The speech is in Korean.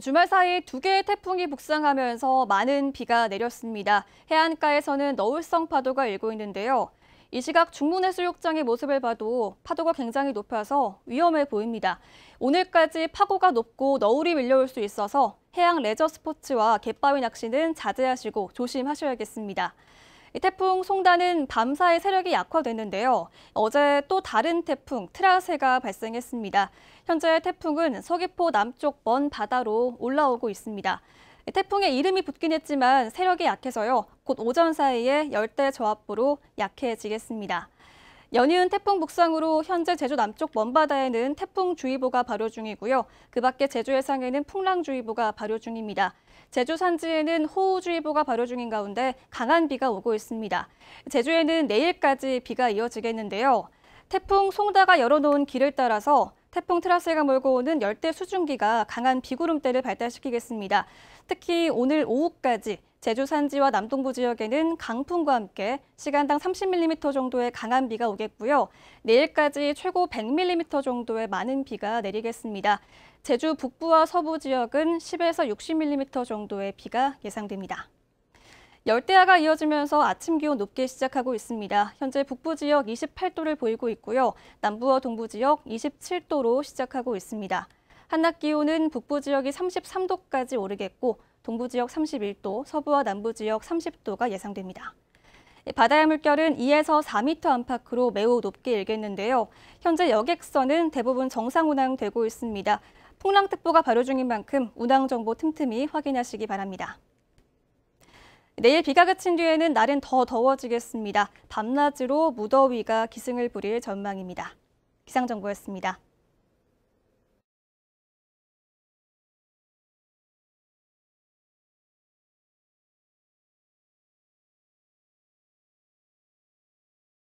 주말 사이 두 개의 태풍이 북상하면서 많은 비가 내렸습니다. 해안가에서는 너울성 파도가 일고 있는데요. 이 시각 중문해수욕장의 모습을 봐도 파도가 굉장히 높아서 위험해 보입니다. 오늘까지 파고가 높고 너울이 밀려올 수 있어서 해양 레저 스포츠와 갯바위 낚시는 자제하시고 조심하셔야겠습니다. 태풍 송단은 밤사이 세력이 약화됐는데요. 어제 또 다른 태풍 트라세가 발생했습니다. 현재 태풍은 서귀포 남쪽 먼 바다로 올라오고 있습니다. 태풍의 이름이 붙긴 했지만 세력이 약해서요. 곧 오전 사이에 열대 저압부로 약해지겠습니다. 연이은 태풍 북상으로 현재 제주 남쪽 먼바다에는 태풍주의보가 발효 중이고요. 그 밖에 제주 해상에는 풍랑주의보가 발효 중입니다. 제주 산지에는 호우주의보가 발효 중인 가운데 강한 비가 오고 있습니다. 제주에는 내일까지 비가 이어지겠는데요. 태풍 송다가 열어놓은 길을 따라서 태풍 트라스가 몰고 오는 열대 수증기가 강한 비구름대를 발달시키겠습니다. 특히 오늘 오후까지 제주 산지와 남동부 지역에는 강풍과 함께 시간당 30mm 정도의 강한 비가 오겠고요. 내일까지 최고 100mm 정도의 많은 비가 내리겠습니다. 제주 북부와 서부 지역은 10에서 60mm 정도의 비가 예상됩니다. 열대야가 이어지면서 아침 기온 높게 시작하고 있습니다. 현재 북부 지역 28도를 보이고 있고요. 남부와 동부 지역 27도로 시작하고 있습니다. 한낮 기온은 북부 지역이 33도까지 오르겠고 동부 지역 31도, 서부와 남부 지역 30도가 예상됩니다. 바다의 물결은 2에서 4미터 안팎으로 매우 높게 일겠는데요. 현재 여객선은 대부분 정상 운항되고 있습니다. 풍랑특보가 발효 중인 만큼 운항 정보 틈틈이 확인하시기 바랍니다. 내일 비가 그친 뒤에는 날은 더 더워지겠습니다. 밤낮으로 무더위가 기승을 부릴 전망입니다. 기상정보였습니다.